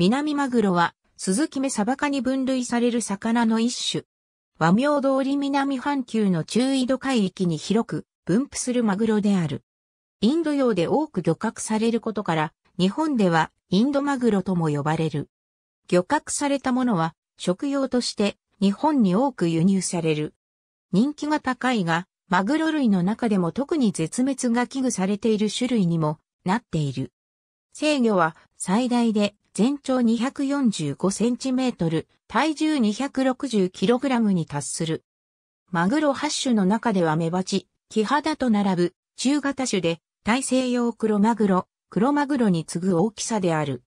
南マグロは、スズキ目サバカに分類される魚の一種。和名通り南半球の中緯度海域に広く分布するマグロである。インド洋で多く漁獲されることから、日本ではインドマグロとも呼ばれる。漁獲されたものは食用として日本に多く輸入される。人気が高いが、マグロ類の中でも特に絶滅が危惧されている種類にもなっている。制御は最大で全長245センチメートル、体重260キログラムに達する。マグロ8種の中ではメバチ、キハダと並ぶ中型種で大西洋クロマグロ、クロマグロに次ぐ大きさである。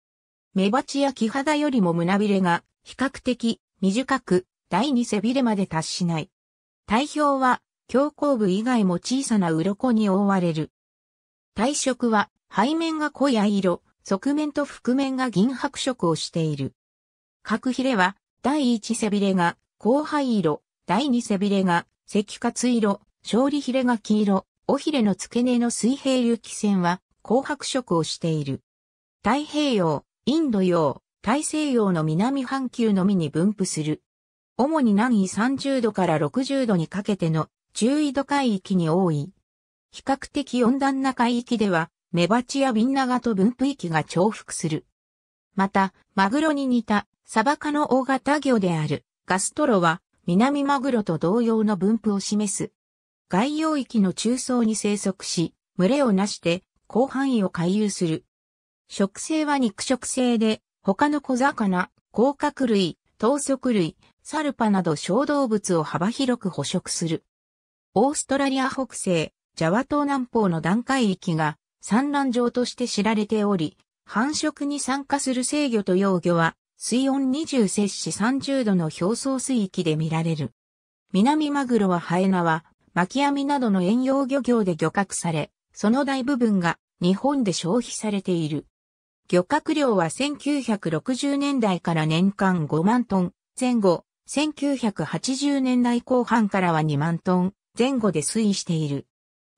メバチやキハダよりも胸びれが比較的短く第二背びれまで達しない。体表は胸行部以外も小さな鱗に覆われる。体色は背面が濃い藍色、側面と覆面が銀白色をしている。角ヒレは、第一背びれが広灰色、第二背びれが赤活色、勝利ヒレが黄色、尾ヒレの付け根の水平流気線は紅白色をしている。太平洋、インド洋、大西洋の南半球のみに分布する。主に南緯30度から60度にかけての中緯度海域に多い。比較的温暖な海域ではメバチやビンナガと分布域が重複する。また、マグロに似た、サバ科の大型魚である、ガストロは、南マグロと同様の分布を示す。外洋域の中層に生息し、群れをなして、広範囲を回遊する。食性は肉食性で、他の小魚、甲殻類、等足類、サルパなど小動物を幅広く捕食する。オーストラリア北西、ジャワ島南方の段階域が産卵場として知られており、繁殖に参加する生魚と幼魚は、水温20摂氏30度の表層水域で見られる。南マグロはハエナは、巻き網などの遠洋漁業で漁獲され、その大部分が日本で消費されている。漁獲量は1960年代から年間5万トン前後、1980年代後半からは2万トン前後で推移している。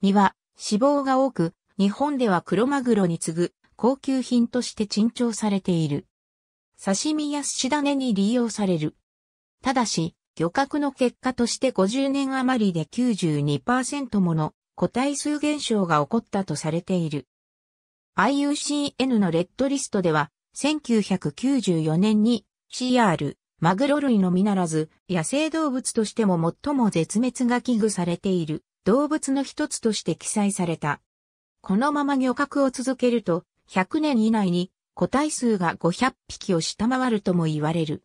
身は脂肪が多く、日本ではクロマグロに次ぐ高級品として珍重されている。刺身や寿司種に利用される。ただし、漁獲の結果として50年余りで92%もの個体数減少が起こったとされている。IUCN のレッドリストでは、1994年に CR、マグロ類のみならず、野生動物としても最も絶滅が危惧されている動物の一つとして記載された。このまま漁獲を続けると、100年以内に個体数が500匹を下回るとも言われる。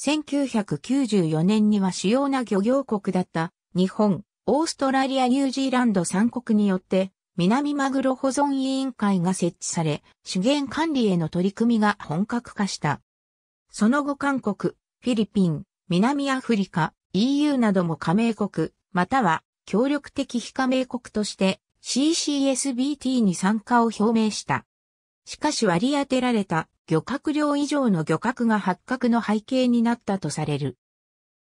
1994年には主要な漁業国だった日本、オーストラリア、ニュージーランド3国によって南マグロ保存委員会が設置され資源管理への取り組みが本格化した。その後韓国、フィリピン、南アフリカ、EU なども加盟国、または協力的非加盟国として CCSBT に参加を表明した。しかし割り当てられた漁獲量以上の漁獲が発覚の背景になったとされる。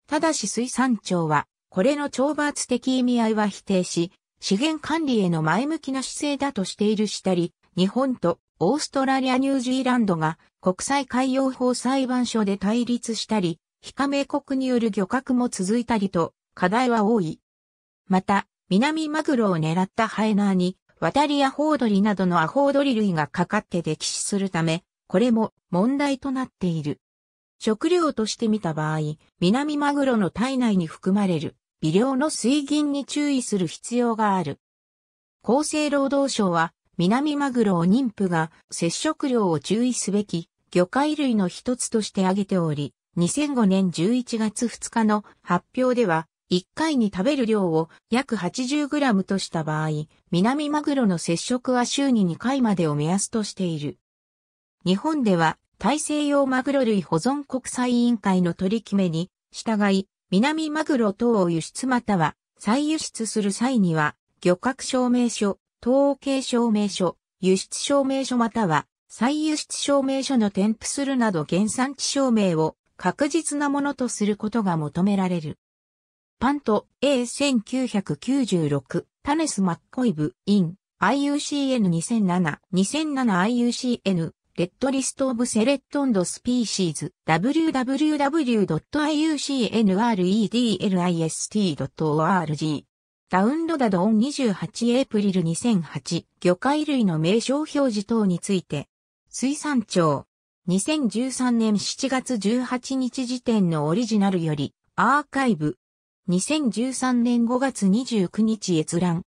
ただし水産庁は、これの懲罰的意味合いは否定し、資源管理への前向きな姿勢だとしているしたり、日本とオーストラリア・ニュージーランドが国際海洋法裁判所で対立したり、非加盟国による漁獲も続いたりと課題は多い。また、南マグロを狙ったハエナーに、渡りアホウドリなどのアホウドリ類がかかって溺死するため、これも問題となっている。食料として見た場合、南マグロの体内に含まれる微量の水銀に注意する必要がある。厚生労働省は、南マグロを妊婦が接触量を注意すべき魚介類の一つとして挙げており、2005年11月2日の発表では、1回に食べる量を約 80g とした場合、南マグロの接触は週に2回までを目安としている。日本では大西洋マグロ類保存国際委員会の取り決めに従い、南マグロ等を輸出または再輸出する際には、漁獲証明書、統計証明書、輸出証明書または再輸出証明書の添付するなど原産地証明を確実なものとすることが求められる。パント A1996 タネス・マッコイブ・イン IUCN2007 2007IUCN レッドリスト・オブ・セレット・オンド・スピーシーズ www.iucnredlist.org ダウンロダドオン28エイプリル2008魚介類の名称表示等について水産庁2013年7月18日時点のオリジナルよりアーカイブ2013年5月29日閲覧。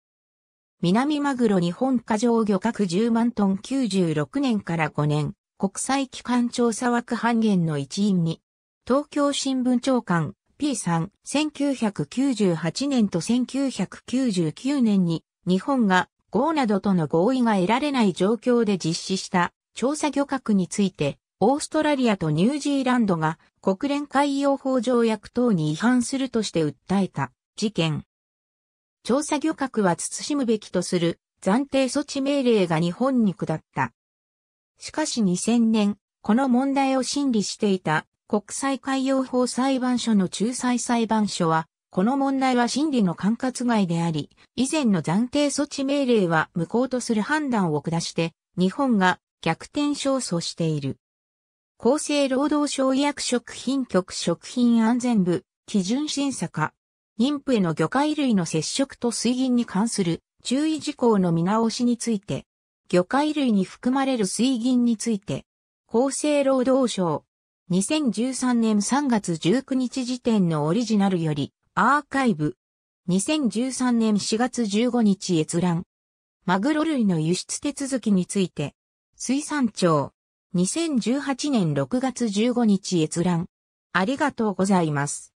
南マグロ日本過剰漁獲10万トン96年から5年、国際機関調査枠半減の一員に、東京新聞長官 P さん、1998年と1999年に、日本が GO などとの合意が得られない状況で実施した調査漁獲について、オーストラリアとニュージーランドが国連海洋法条約等に違反するとして訴えた事件。調査漁獲は慎むべきとする暫定措置命令が日本に下った。しかし2000年、この問題を審理していた国際海洋法裁判所の仲裁裁判所は、この問題は審理の管轄外であり、以前の暫定措置命令は無効とする判断を下して、日本が逆転勝訴している。厚生労働省医薬食品局食品安全部基準審査課。妊婦への魚介類の接触と水銀に関する注意事項の見直しについて、魚介類に含まれる水銀について、厚生労働省、2013年3月19日時点のオリジナルより、アーカイブ、2013年4月15日閲覧、マグロ類の輸出手続きについて、水産庁、2018年6月15日閲覧。ありがとうございます。